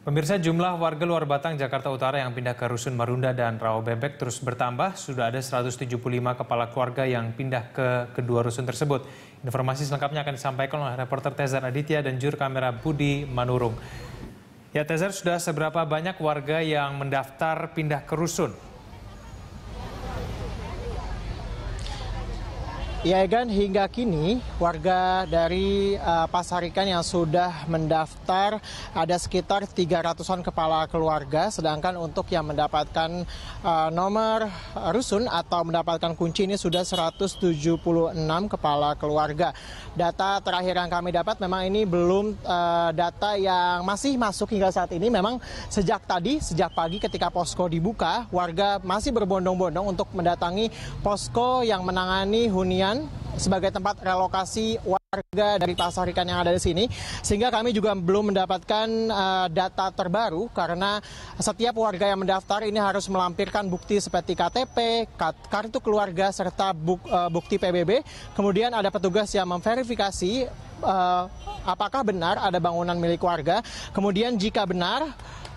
Pemirsa jumlah warga luar Batang, Jakarta Utara yang pindah ke Rusun Marunda dan Rawa Bebek terus bertambah. Sudah ada 175 kepala keluarga yang pindah ke kedua rusun tersebut. Informasi selengkapnya akan disampaikan oleh reporter Tezar Aditya dan juru kamera Budi Manurung. Ya Tezar, sudah seberapa banyak warga yang mendaftar pindah ke rusun? Ya Egan, hingga kini warga dari uh, Pasar Ikan yang sudah mendaftar ada sekitar 300-an kepala keluarga, sedangkan untuk yang mendapatkan uh, nomor rusun atau mendapatkan kunci ini sudah 176 kepala keluarga. Data terakhir yang kami dapat memang ini belum uh, data yang masih masuk hingga saat ini. Memang sejak tadi, sejak pagi ketika posko dibuka, warga masih berbondong-bondong untuk mendatangi posko yang menangani hunian ikan sebagai tempat relokasi warga dari pasar ikan yang ada di sini sehingga kami juga belum mendapatkan uh, data terbaru karena setiap warga yang mendaftar ini harus melampirkan bukti seperti KTP, kartu keluarga serta buk, uh, bukti PBB. Kemudian ada petugas yang memverifikasi uh, apakah benar ada bangunan milik warga. Kemudian jika benar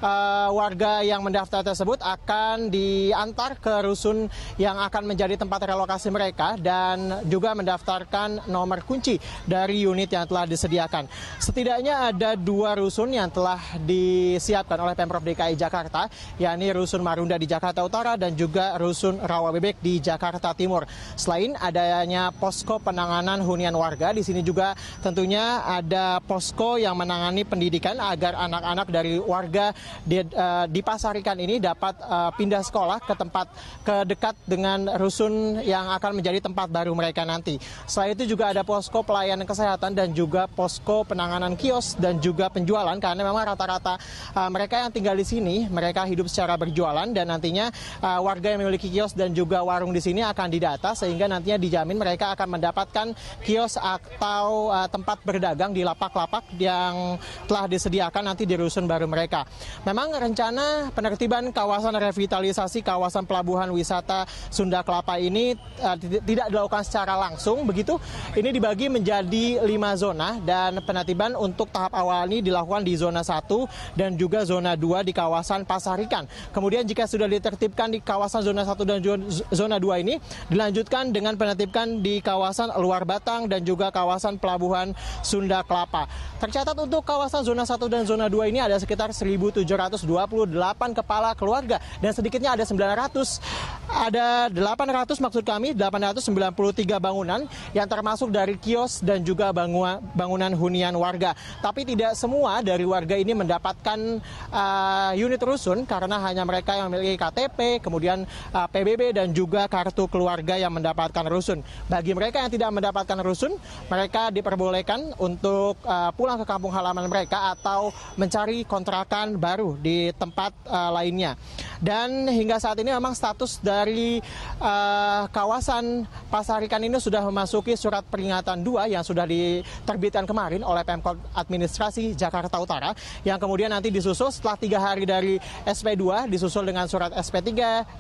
uh, warga yang mendaftar tersebut akan diantar ke rusun yang akan menjadi tempat relokasi mereka dan juga mendaftarkan nomor kunci dari unit yang telah disediakan. Setidaknya ada dua rusun yang telah disiapkan oleh Pemprov DKI Jakarta, yakni rusun Marunda di Jakarta Utara dan juga rusun Rawabebek di Jakarta Timur. Selain adanya posko penanganan hunian warga, di sini juga tentunya ada posko yang menangani pendidikan agar anak-anak dari warga di, eh, pasar ikan ini dapat eh, pindah sekolah ke tempat ke dekat dengan rusun yang akan menjadi tempat baru mereka nanti. Selain itu juga ada posko pelayanan kesehatan dan juga posko penanganan kios dan juga penjualan karena memang rata-rata eh, mereka yang tinggal di sini mereka hidup secara berjualan dan nantinya warga yang memiliki kios dan juga warung di sini akan didata sehingga nantinya dijamin mereka akan mendapatkan kios atau tempat berdagang di lapak-lapak yang telah disediakan nanti di rusun baru mereka. Memang rencana penertiban kawasan revitalisasi kawasan pelabuhan wisata Sunda Kelapa ini uh, tidak dilakukan secara langsung begitu. Ini dibagi menjadi lima zona dan penertiban untuk tahap awal ini dilakukan di zona 1 dan juga zona 2 di kawasan Pasar Ikan. Kemudian jika sudah ditertibkan di kawasan zona 1 dan zona 2 ini dilanjutkan dengan penertibkan di kawasan Luar Batang dan juga kawasan pelabuhan Sunda Kelapa. Tercatat untuk kawasan zona 1 dan zona 2 ini ada sekitar 1.700 728 kepala keluarga dan sedikitnya ada 900 ada 800 maksud kami 893 bangunan yang termasuk dari kios dan juga bangunan, bangunan hunian warga. Tapi tidak semua dari warga ini mendapatkan uh, unit rusun karena hanya mereka yang memiliki KTP, kemudian uh, eh, PBB dan juga kartu keluarga yang mendapatkan rusun. Bagi mereka yang tidak mendapatkan rusun, mereka diperbolehkan untuk uh, pulang ke kampung halaman mereka atau mencari kontrakan baru baru di tempat uh, lainnya. Dan hingga saat ini memang status dari uh, kawasan Pasar Ikan ini sudah memasuki surat peringatan 2 yang sudah diterbitkan kemarin oleh Pemkot Administrasi Jakarta Utara yang kemudian nanti disusul setelah tiga hari dari SP2 disusul dengan surat SP3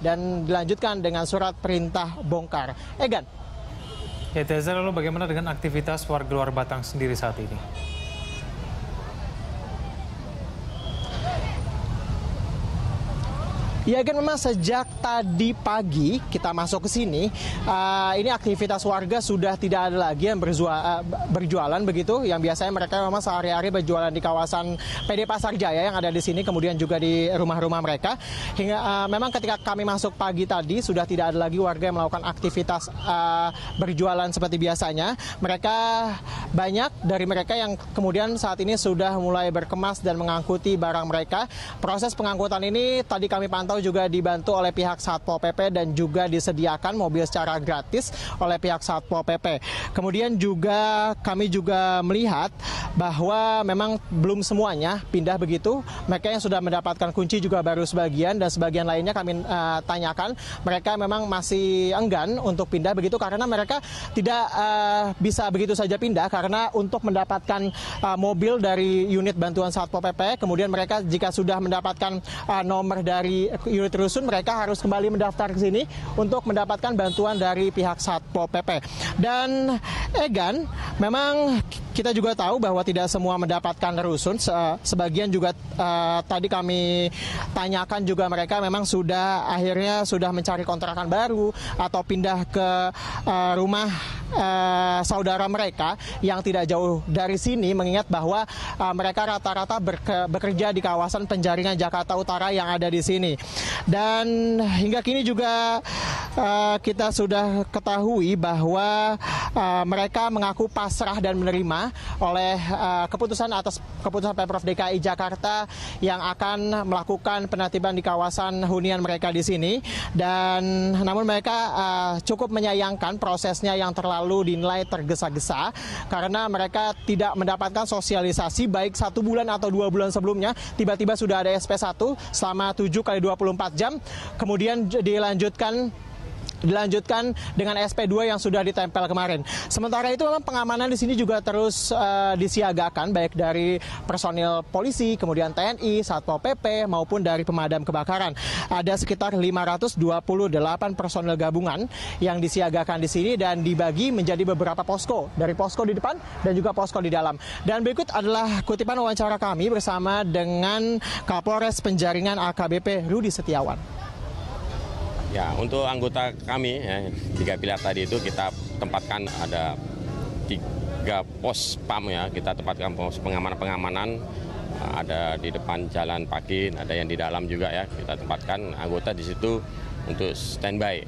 dan dilanjutkan dengan surat perintah bongkar. Egan. Ya Tezer, lalu bagaimana dengan aktivitas warga luar Batang sendiri saat ini? Ya kan memang sejak tadi pagi kita masuk ke sini, uh, ini aktivitas warga sudah tidak ada lagi yang berzua, uh, berjualan begitu. Yang biasanya mereka memang sehari-hari berjualan di kawasan PD Pasar Jaya yang ada di sini, kemudian juga di rumah-rumah mereka. Hingga uh, memang ketika kami masuk pagi tadi sudah tidak ada lagi warga yang melakukan aktivitas uh, berjualan seperti biasanya. Mereka banyak dari mereka yang kemudian saat ini sudah mulai berkemas dan mengangkuti barang mereka. Proses pengangkutan ini tadi kami pantau terpantau juga dibantu oleh pihak Satpol PP dan juga disediakan mobil secara gratis oleh pihak Satpol PP. Kemudian juga kami juga melihat bahwa memang belum semuanya pindah begitu. Mereka yang sudah mendapatkan kunci juga baru sebagian dan sebagian lainnya kami uh, tanyakan mereka memang masih enggan untuk pindah begitu karena mereka tidak uh, bisa begitu saja pindah karena untuk mendapatkan uh, mobil dari unit bantuan Satpol PP kemudian mereka jika sudah mendapatkan uh, nomor dari unit rusun mereka harus kembali mendaftar ke sini untuk mendapatkan bantuan dari pihak Satpol PP. Dan Egan memang kita juga tahu bahwa tidak semua mendapatkan rusun. Se sebagian juga uh, tadi kami tanyakan juga mereka memang sudah akhirnya sudah mencari kontrakan baru atau pindah ke uh, rumah uh, saudara mereka yang tidak jauh dari sini mengingat bahwa uh, mereka rata-rata bekerja di kawasan penjaringan Jakarta Utara yang ada di sini. Dan hingga kini juga uh, kita sudah ketahui bahwa uh, mereka mengaku pasrah dan menerima oleh uh, keputusan atas keputusan Pemprov DKI Jakarta yang akan melakukan penertiban di kawasan hunian mereka di sini dan namun mereka uh, cukup menyayangkan prosesnya yang terlalu dinilai tergesa-gesa karena mereka tidak mendapatkan sosialisasi baik satu bulan atau dua bulan sebelumnya tiba-tiba sudah ada SP1 selama 7 kali 24 jam kemudian dilanjutkan dilanjutkan dengan SP2 yang sudah ditempel kemarin. Sementara itu memang pengamanan di sini juga terus uh, disiagakan baik dari personil polisi, kemudian TNI, Satpol PP maupun dari pemadam kebakaran. Ada sekitar 528 personil gabungan yang disiagakan di sini dan dibagi menjadi beberapa posko, dari posko di depan dan juga posko di dalam. Dan berikut adalah kutipan wawancara kami bersama dengan Kapolres Penjaringan AKBP Rudi Setiawan. Ya, untuk anggota kami ya, tiga pilar tadi itu kita tempatkan ada tiga pos pam ya, kita tempatkan pos pengamanan-pengamanan ada di depan jalan pagi ada yang di dalam juga ya. Kita tempatkan anggota di situ untuk standby.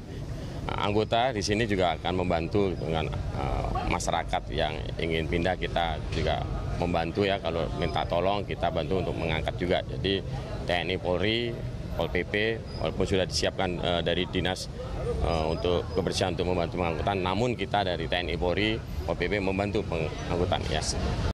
Anggota di sini juga akan membantu dengan eh, masyarakat yang ingin pindah kita juga membantu ya kalau minta tolong kita bantu untuk mengangkat juga. Jadi TNI Polri Pol PP walaupun sudah disiapkan uh, dari dinas uh, untuk kebersihan untuk membantu pengangkutan namun kita dari TNI Polri Pol PP membantu pengangkutan ya.